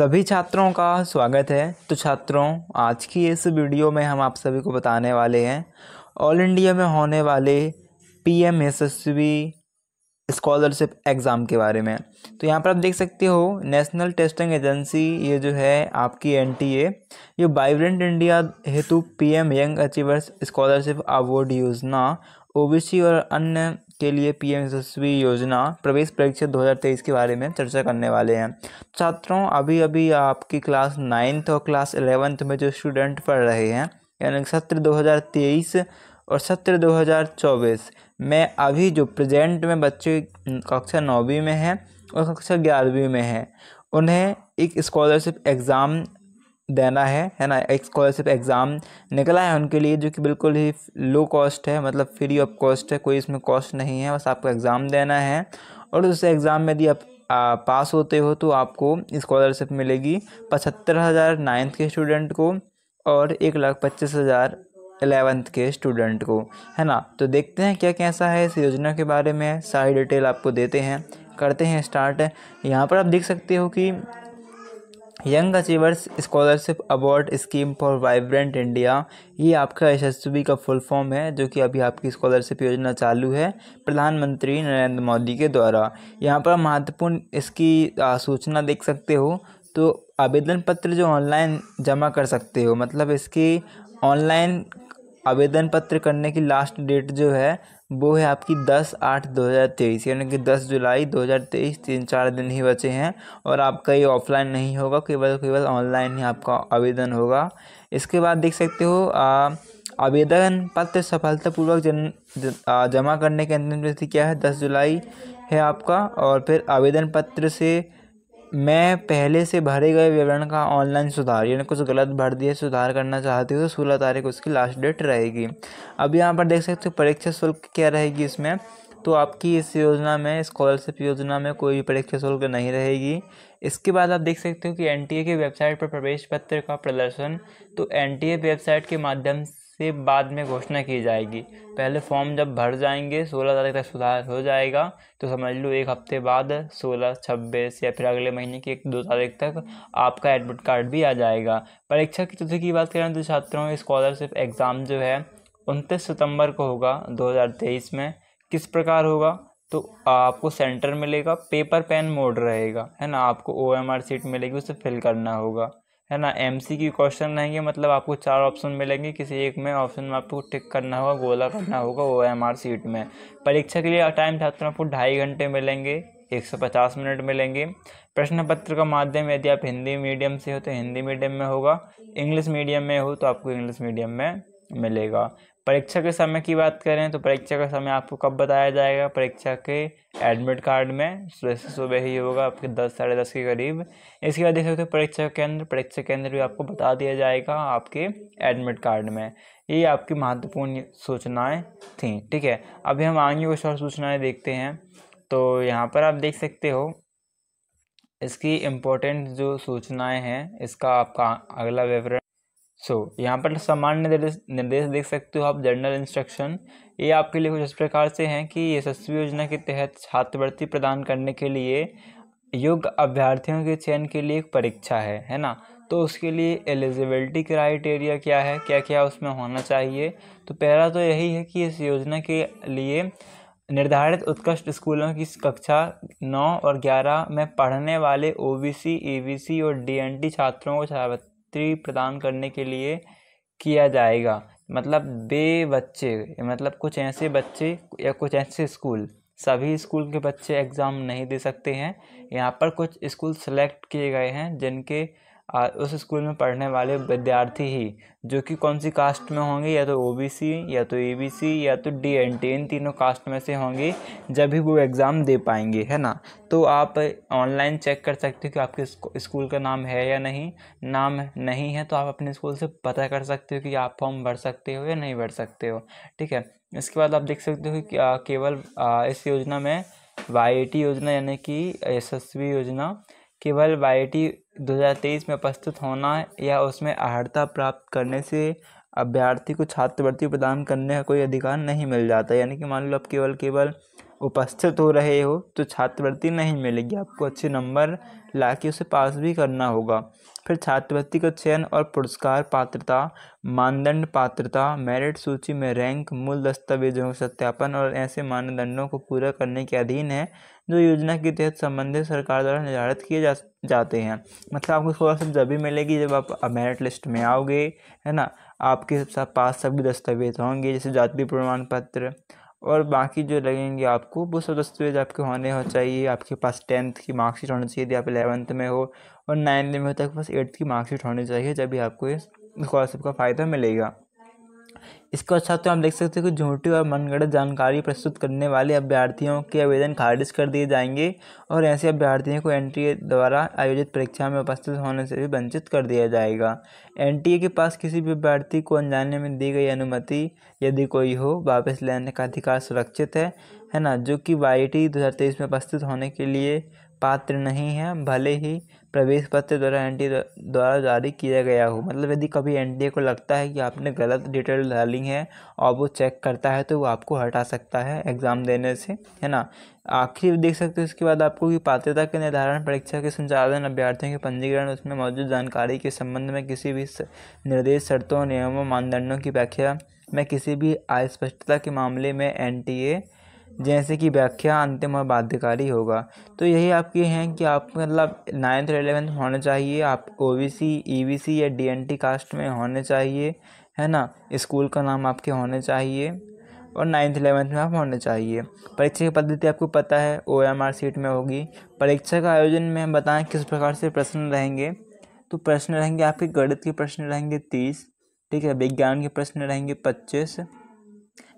सभी छात्रों का स्वागत है तो छात्रों आज की इस वीडियो में हम आप सभी को बताने वाले हैं ऑल इंडिया में होने वाले P M S S V scholarship exam के बारे में तो यहाँ पर आप देख सकते हो नेशनल टेस्टिंग एजेंसी ये जो है आपकी एन टी ए ये वाइब्रेंट इंडिया हेतु P M young achievers scholarship award योजना ओ बी सी और अन्य के लिए पी एम योजना प्रवेश परीक्षा 2023 के बारे में चर्चा करने वाले हैं छात्रों अभी अभी आपकी क्लास नाइन्थ और क्लास एलेवंथ में जो स्टूडेंट पढ़ रहे हैं यानी सत्र 2023 और सत्र 2024 में अभी जो प्रेजेंट में बच्चे कक्षा नौवीं में हैं और कक्षा ग्यारहवीं में हैं उन्हें एक स्कॉलरशिप एग्ज़ाम देना है है ना एक स्कॉलरशिप एग्ज़ाम निकला है उनके लिए जो कि बिल्कुल ही लो कॉस्ट है मतलब फ्री ऑफ कॉस्ट है कोई इसमें कॉस्ट नहीं है बस आपको एग्ज़ाम देना है और उस एग्ज़ाम में यदि आप आ, पास होते हो तो आपको स्कॉलरशिप मिलेगी पचहत्तर हज़ार नाइन्थ के स्टूडेंट को और एक लाख पच्चीस हज़ार एलेवंथ के स्टूडेंट को है ना तो देखते हैं क्या कैसा है इस योजना के बारे में सारी डिटेल आपको देते हैं करते हैं स्टार्ट यहाँ पर आप देख सकते हो कि young achievers scholarship award scheme for vibrant India ये आपका एस का फुल फॉर्म है जो कि अभी आपकी स्कॉलरशिप योजना चालू है प्रधानमंत्री नरेंद्र मोदी के द्वारा यहाँ पर महत्वपूर्ण इसकी सूचना देख सकते हो तो आवेदन पत्र जो ऑनलाइन जमा कर सकते हो मतलब इसकी ऑनलाइन आवेदन पत्र करने की लास्ट डेट जो है वो है आपकी दस आठ दो हज़ार तेईस यानी कि दस जुलाई दो हज़ार तेईस तीन चार दिन ही बचे हैं और आपका ये ऑफलाइन नहीं होगा केवल केवल ऑनलाइन ही आपका आवेदन होगा इसके बाद देख सकते हो आवेदन पत्र सफलतापूर्वक जन ज, आ, जमा करने की अंतिम तिथि क्या है दस जुलाई है आपका और फिर आवेदन पत्र से मैं पहले से भरे गए विवरण का ऑनलाइन सुधार यानी कुछ गलत भर दिया सुधार करना चाहती हूँ तो सोलह तारीख उसकी लास्ट डेट रहेगी अब यहाँ पर देख सकते हो परीक्षा शुल्क क्या रहेगी इसमें तो आपकी इस योजना में स्कॉलरशिप योजना में कोई भी परीक्षा शुल्क नहीं रहेगी इसके बाद आप देख सकते हो कि एन की वेबसाइट पर प्रवेश पत्र का प्रदर्शन तो एन वेबसाइट के माध्यम से बाद में घोषणा की जाएगी पहले फॉर्म जब भर जाएंगे सोलह तारीख तक सुधार हो जाएगा तो समझ लो एक हफ्ते बाद सोलह छब्बीस या फिर अगले महीने की एक दो तारीख तक आपका एडमिट कार्ड भी आ जाएगा परीक्षा की तिथि की बात करें तो छात्रों स्कॉलरशिप एग्ज़ाम जो है उनतीस सितंबर को होगा 2023 में किस प्रकार होगा तो आपको सेंटर मिलेगा पेपर पेन मोड रहेगा है ना आपको ओ एम आर सीट मिलेगी उसे फिल करना होगा है ना एम सी की क्वेश्चन रहेंगे मतलब आपको चार ऑप्शन मिलेंगे किसी एक में ऑप्शन में आपको टिक करना होगा गोला करना होगा वो एम आर सीट में परीक्षा के लिए टाइम छात्रों आपको ढाई घंटे मिलेंगे एक सौ पचास मिनट मिलेंगे प्रश्न पत्र का माध्यम यदि आप हिंदी मीडियम से हो तो हिंदी मीडियम में होगा इंग्लिश मीडियम में हो तो आपको इंग्लिश मीडियम में मिलेगा परीक्षा के समय की बात करें तो परीक्षा का समय आपको कब बताया जाएगा परीक्षा के एडमिट कार्ड में सुबह से सुबह ही होगा आपके दस साढ़े दस के करीब इसके बाद देख सकते हो परीक्षा केंद्र परीक्षा केंद्र भी आपको बता दिया जाएगा आपके एडमिट कार्ड में ये आपकी महत्वपूर्ण सूचनाएँ थी ठीक है अभी हम आगे कुछ और सूचनाएँ देखते हैं तो यहाँ पर आप देख सकते हो इसकी इम्पोर्टेंट जो सूचनाएं हैं इसका आपका अगला विवरण सो so, यहाँ पर सामान्य निर्देश निर्देश देख सकते हो आप जनरल इंस्ट्रक्शन ये आपके लिए कुछ इस प्रकार से हैं कि यशस्वी योजना के तहत छात्रवृत्ति प्रदान करने के लिए योग्य अभ्यर्थियों के चयन के लिए एक परीक्षा है है ना तो उसके लिए एलिजिबिलिटी क्राइटेरिया क्या है क्या क्या उसमें होना चाहिए तो पहला तो यही है कि इस योजना के लिए निर्धारित उत्कृष्ट स्कूलों की कक्षा नौ और ग्यारह में पढ़ने वाले ओबीसी ईबीसी e और डीएनटी छात्रों को निवृत्ति प्रदान करने के लिए किया जाएगा मतलब बे बच्चे मतलब कुछ ऐसे बच्चे या कुछ ऐसे स्कूल सभी स्कूल के बच्चे एग्ज़ाम नहीं दे सकते हैं यहाँ पर कुछ स्कूल सेलेक्ट किए गए हैं जिनके उस स्कूल में पढ़ने वाले विद्यार्थी ही जो कि कौन सी कास्ट में होंगे या तो ओबीसी या तो ईबीसी या तो डी एन टी इन तीनों कास्ट में से होंगे जब भी वो एग्ज़ाम दे पाएंगे है ना तो आप ऑनलाइन चेक कर सकते हो कि आपके स्कूल का नाम है या नहीं नाम नहीं है तो आप अपने स्कूल से पता कर सकते हो कि आप फॉर्म भर सकते हो या नहीं भर सकते हो ठीक है इसके बाद आप देख सकते हो कि केवल इस योजना में वाई योजना यानी कि यशस्वी योजना केवल हज़ार तेईस में प्रस्तुत होना या उसमें अर्हता प्राप्त करने से अभ्यर्थी को छात्रवृत्ति प्रदान करने का कोई अधिकार नहीं मिल जाता यानी कि मान लो अब केवल केवल उपस्थित हो रहे हो तो छात्रवृत्ति नहीं मिलेगी आपको अच्छे नंबर ला के उसे पास भी करना होगा फिर छात्रवृत्ति का चयन और पुरस्कार पात्रता मानदंड पात्रता मेरिट सूची में रैंक मूल दस्तावेजों का सत्यापन और ऐसे मानदंडों को पूरा करने के अधीन है जो योजना के तहत संबंधित सरकार द्वारा निर्धारित किए जा जाते हैं मतलब आपको स्कॉलरशिप जब भी मिलेगी जब आप मेरिट लिस्ट में आओगे है ना आपके पास सभी दस्तावेज होंगे जैसे जाति प्रमाण पत्र और बाकी जो लगेंगे आपको वो सब दस्तावेज आपके होने हो चाहिए आपके पास टेंथ की मार्कशीट होनी चाहिए यदि आप इलेवंथ में हो और नाइन्थ में हो तक बस पास एट्थ की मार्कशीट होनी चाहिए जब भी आपको इस स्कॉलरशिप का फ़ायदा मिलेगा इसके अच्छा तो हम देख सकते हैं कि झूठी और मनगढ़ जानकारी प्रस्तुत करने वाले अभ्यर्थियों के आवेदन खारिज कर दिए जाएंगे और ऐसे अभ्यर्थियों को एनटीए द्वारा आयोजित परीक्षा में उपस्थित होने से भी वंचित कर दिया जाएगा एनटीए के पास किसी भी अभ्यर्थी को अनजाने में दी गई अनुमति यदि कोई हो वापस लेने का अधिकार सुरक्षित है है ना जो कि वाई टी में उपस्थित होने के लिए पात्र नहीं है भले ही प्रवेश पत्र द्वारा एन द्वारा जारी किया गया हो मतलब यदि कभी एन को लगता है कि आपने गलत डिटेल डाली है और वो चेक करता है तो वो आपको हटा सकता है एग्ज़ाम देने से है ना आखिर देख सकते हो इसके बाद आपको कि पात्रता के निर्धारण परीक्षा के संचालन अभ्यर्थियों के पंजीकरण उसमें मौजूद जानकारी के संबंध में किसी भी निर्देश शर्तों नियमों मानदंडों की व्याख्या में किसी भी अस्पष्टता के मामले में एन जैसे कि व्याख्या अंतिम और बाध्यकारी होगा तो यही आपके हैं कि आप मतलब नाइन्थ और एलेवेंथ होने चाहिए आप O B C E B C या डी एन टी कास्ट में होने चाहिए है ना स्कूल का नाम आपके होने चाहिए और नाइन्थ इलेवेंथ में आप होने चाहिए परीक्षा की पद्धति आपको पता है ओ एम आर सीट में होगी परीक्षा का आयोजन में हम बताएं किस प्रकार से प्रश्न रहेंगे तो प्रश्न रहेंगे आपके गणित के प्रश्न रहेंगे तीस ठीक है विज्ञान के प्रश्न रहेंगे पच्चीस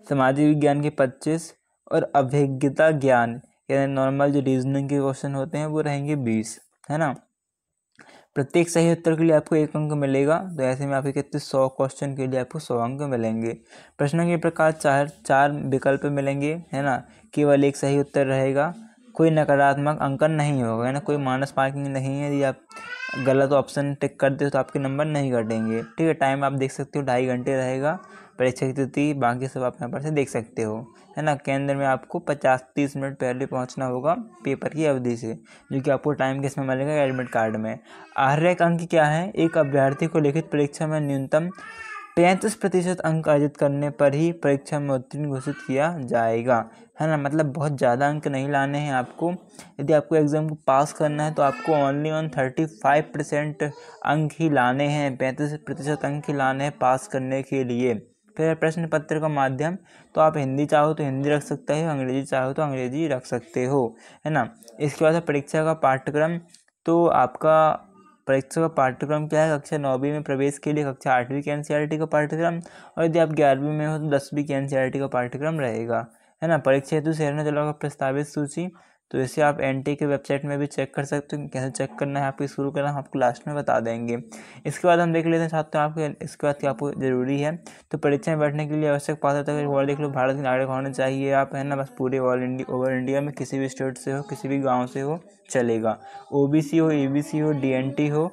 सामाजिक विज्ञान के पच्चीस और अभिज्ञता ज्ञान यानी नॉर्मल जो रीजनिंग के क्वेश्चन होते हैं वो रहेंगे बीस है ना प्रत्येक सही उत्तर के लिए आपको एक अंक मिलेगा तो ऐसे में आपके कितने सौ क्वेश्चन के लिए आपको सौ अंक मिलेंगे प्रश्नों के प्रकार चार चार विकल्प मिलेंगे है ना केवल एक सही उत्तर रहेगा कोई नकारात्मक अंकन नहीं होगा है ना कोई मानस मार्किंग नहीं है यदि आप गलत ऑप्शन टिक कर दे तो आपके नंबर नहीं कटेंगे ठीक है टाइम आप देख सकते हो ढाई घंटे रहेगा परीक्षा की तिथि बाकी सब आप यहाँ पर से देख सकते हो है ना केंद्र में आपको पचास तीस मिनट पहले पहुँचना होगा पेपर की अवधि से जो कि आपको टाइम किस में मिलेगा एडमिट कार्ड में आर्यक अंक क्या है एक अभ्यर्थी को लिखित परीक्षा में न्यूनतम पैंतीस प्रतिशत अंक अर्जित करने पर ही परीक्षा में उत्तीर्ण घोषित किया जाएगा है ना मतलब बहुत ज़्यादा अंक नहीं लाने हैं आपको यदि आपको एग्ज़ाम को पास करना है तो आपको only on thirty five percent अंक ही लाने हैं पैंतीस प्रतिशत अंक ही लाने हैं पास करने के लिए फिर प्रश्न पत्र का माध्यम तो आप हिंदी चाहो तो हिंदी रख सकते हो अंग्रेजी चाहो तो अंग्रेजी रख सकते हो है ना इसके बाद परीक्षा का पाठ्यक्रम तो आपका परीक्षा का पाठ्यक्रम क्या है कक्षा नौवीं में प्रवेश के लिए कक्षा आठवीं के एन e का पाठ्यक्रम और यदि आप ग्यारहवीं में हो तो दसवीं के एन e का पाठ्यक्रम रहेगा है ना परीक्षा हेतु शहर में चलाओ प्रस्तावित सूची तो इसे आप एन के वेबसाइट में भी चेक कर सकते हो कैसे चेक करना है आपको शुरू करना हम आपको लास्ट में बता देंगे इसके बाद हम देख लेते हैं छात्रों आपके इसके बाद क्या आपको ज़रूरी है तो परीक्षा में बैठने के लिए आवश्यक होता है वर्ड देख लो भारत के नागरिक होना चाहिए आप है ना बस पूरे ऑल इंडिया ओवर इंडिया में किसी भी स्टेट से हो किसी भी गाँव से हो चलेगा ओ हो ए e हो डी हो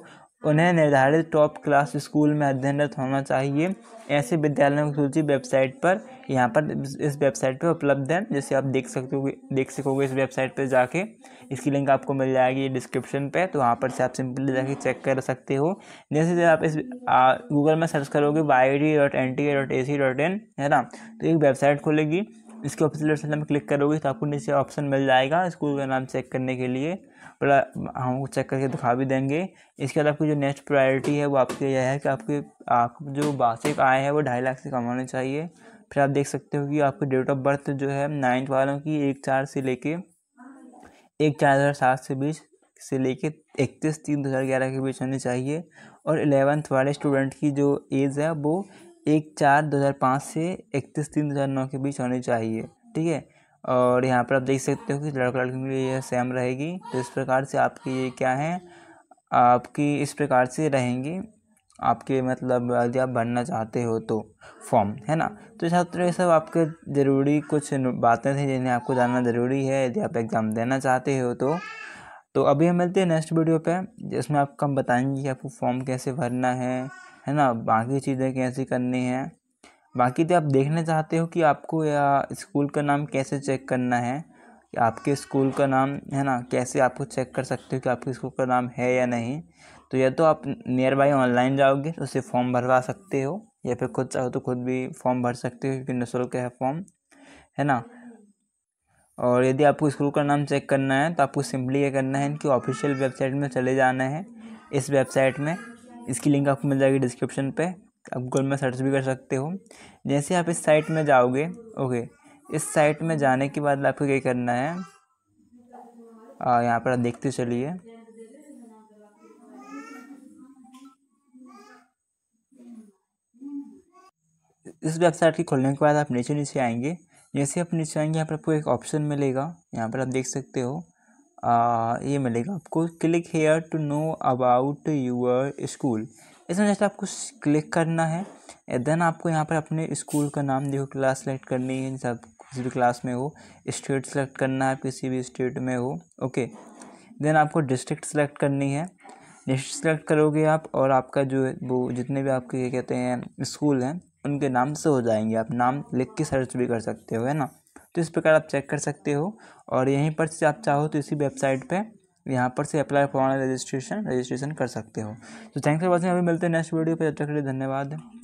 उन्हें निर्धारित टॉप क्लास स्कूल में अध्ययनरत होना चाहिए ऐसे विद्यालयों की सूची वेबसाइट पर यहाँ पर इस वेबसाइट पर उपलब्ध है जैसे आप देख सकते हो देख सकोगे इस वेबसाइट पर जाके इसकी लिंक आपको मिल जाएगी डिस्क्रिप्शन पे तो वहाँ पर से आप सिंपली जाके चेक कर सकते हो जैसे जब आप इस गूगल में सर्च करोगे Y D dot N T dot A C dot in है ना तो एक वेबसाइट खुलेगी इसके ऑफिशियल वेबसाइट में क्लिक करोगे तो आपको नीचे ऑप्शन मिल जाएगा स्कूल का नाम चेक करने के लिए बड़ा हम चेक करके दिखा भी देंगे इसके बाद आपकी जो नेक्स्ट प्रायोरिटी है वो आपकी यह है कि आपके आप जो वार्षिक आय है वो ढाई लाख से कम होने चाहिए फिर आप देख सकते हो कि आपकी डेट ऑफ बर्थ जो है नाइन्थ वालों की एक चार से लेके एक चार हज़ार सात से बीस से लेके इकतीस तीन दो हज़ार ग्यारह के बीच होनी चाहिए और एलेवंथ वाले स्टूडेंट की जो एज है वो एक चार दो हज़ार पाँच से इकतीस तीन दो हज़ार नौ के बीच होनी चाहिए ठीक है और यहाँ पर आप देख सकते हो कि लड़का लड़की के लिए यह सेम रहेगी तो इस प्रकार से आपकी ये क्या है आपकी इस प्रकार से रहेंगी आपके मतलब यदि आप भरना चाहते हो तो फॉर्म है ना तो छात्रों ये सब आपके ज़रूरी कुछ बातें थी जिन्हें आपको जानना ज़रूरी है यदि आप एग्ज़ाम देना चाहते हो तो तो अभी हम मिलते हैं नेक्स्ट वीडियो पे जिसमें आपको हम बताएंगे कि आपको फॉर्म कैसे भरना है है ना बाकी चीज़ें कैसे करनी है बाकी तो आप देखना चाहते हो कि आपको या स्कूल का नाम कैसे चेक करना है आपके स्कूल का नाम है ना कैसे आपको चेक कर सकते हो कि आपके स्कूल का नाम है या नहीं तो या तो आप नियर बाई ऑनलाइन जाओगे तो उसे फॉर्म भरवा सकते हो या फिर खुद चाहो तो खुद भी फॉर्म भर सकते हो क्योंकि निःशुल्क है फॉर्म है ना और यदि आपको स्कूल का नाम चेक करना है तो आपको सिंपली ये करना है इनकी ऑफिशियल वेबसाइट में चले जाना है इस वेबसाइट में इसकी लिंक आपको मिल जाएगी डिस्क्रिप्शन पे आप गूगल में सर्च भी कर सकते हो जैसे आप इस साइट में जाओगे ओके इस साइट में जाने के बाद आपको क्या करना है यहाँ पर आप देखते चलिए इस वेबसाइट के खोलने के बाद आप नीचे नीचे आएंगे जैसे आप नीचे आएंगे यहाँ पर आपको एक ऑप्शन मिलेगा यहाँ पर आप देख सकते हो ये मिलेगा आपको click here to know about your school इसमें जैसे आपको क्लिक करना है देन आपको यहाँ पर अपने स्कूल का नाम देखो क्लास सेलेक्ट करनी है जैसे आप किसी भी क्लास में हो स्टेट सेलेक्ट करना है किसी भी स्टेट में हो ओके देन आपको डिस्ट्रिक्ट सेलेक्ट करनी है डिस्ट्रिक्ट सेलेक्ट करोगे आप और आपका जो वो जितने भी आपके कहते हैं स्कूल हैं उनके नाम से हो जाएंगे आप नाम लिख के सर्च भी कर सकते हो है ना तो इस प्रकार आप चेक कर सकते हो और यहीं पर से आप चाहो तो इसी वेबसाइट पर यहाँ पर से अप्लाई फॉर रजिस्ट्रेशन रजिस्ट्रेशन कर सकते हो तो थैंक्स फॉर वॉचिंग अभी मिलते हैं नेक्स्ट वीडियो पर जब तक के लिए धन्यवाद